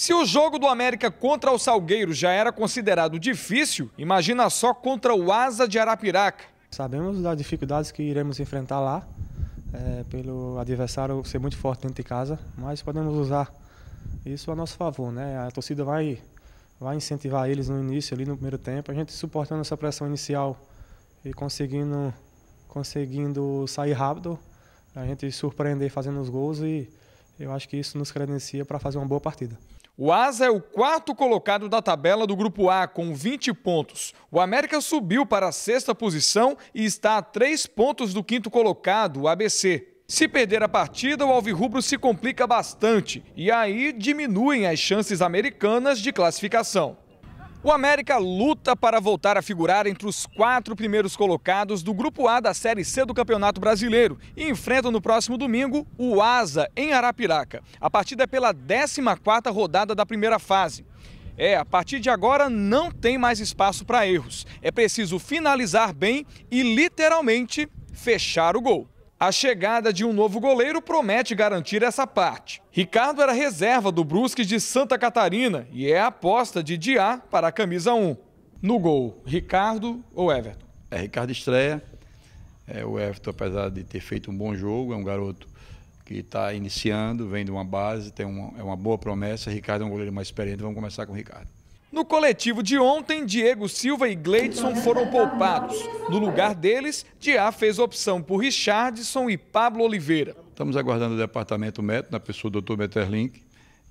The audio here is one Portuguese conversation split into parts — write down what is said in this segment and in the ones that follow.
Se o jogo do América contra o Salgueiro já era considerado difícil, imagina só contra o Asa de Arapiraca. Sabemos das dificuldades que iremos enfrentar lá, é, pelo adversário ser muito forte dentro de casa, mas podemos usar isso a nosso favor, né? A torcida vai, vai incentivar eles no início, ali no primeiro tempo, a gente suportando essa pressão inicial e conseguindo, conseguindo sair rápido, a gente surpreender fazendo os gols e eu acho que isso nos credencia para fazer uma boa partida. O Asa é o quarto colocado da tabela do Grupo A, com 20 pontos. O América subiu para a sexta posição e está a três pontos do quinto colocado, o ABC. Se perder a partida, o Alvirrubro se complica bastante e aí diminuem as chances americanas de classificação. O América luta para voltar a figurar entre os quatro primeiros colocados do Grupo A da Série C do Campeonato Brasileiro e enfrenta no próximo domingo o Asa, em Arapiraca. A partida é pela 14ª rodada da primeira fase. É, a partir de agora não tem mais espaço para erros. É preciso finalizar bem e literalmente fechar o gol. A chegada de um novo goleiro promete garantir essa parte. Ricardo era reserva do Brusque de Santa Catarina e é a aposta de Diá para a camisa 1. No gol, Ricardo ou Everton? É, Ricardo estreia. É, o Everton, apesar de ter feito um bom jogo, é um garoto que está iniciando, vem de uma base, tem uma, é uma boa promessa. Ricardo é um goleiro mais experiente, vamos começar com o Ricardo. No coletivo de ontem, Diego Silva e Gleidson foram poupados. No lugar deles, Diá fez opção por Richardson e Pablo Oliveira. Estamos aguardando o departamento médico, na pessoa do Dr. Metterlink.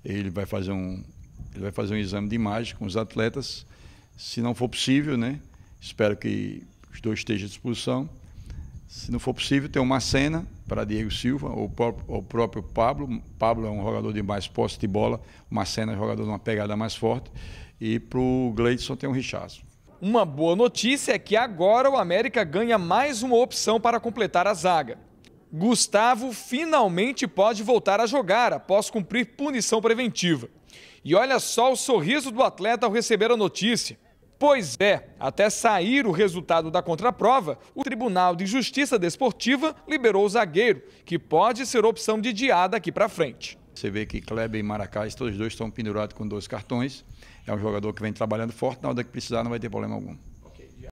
Ele vai fazer um, ele vai fazer um exame de imagem com os atletas. Se não for possível, né? Espero que os dois estejam à disposição. Se não for possível, tem uma cena para Diego Silva, ou o próprio Pablo. Pablo é um jogador de mais posse de bola, uma cena jogador de uma pegada mais forte. E para o Gleidson tem um richaço. Uma boa notícia é que agora o América ganha mais uma opção para completar a zaga. Gustavo finalmente pode voltar a jogar após cumprir punição preventiva. E olha só o sorriso do atleta ao receber a notícia. Pois é, até sair o resultado da contraprova, o Tribunal de Justiça Desportiva liberou o zagueiro, que pode ser opção de diada aqui para frente. Você vê que Kleber e Maracás, todos dois estão pendurados com dois cartões. É um jogador que vem trabalhando forte, na hora que precisar não vai ter problema algum.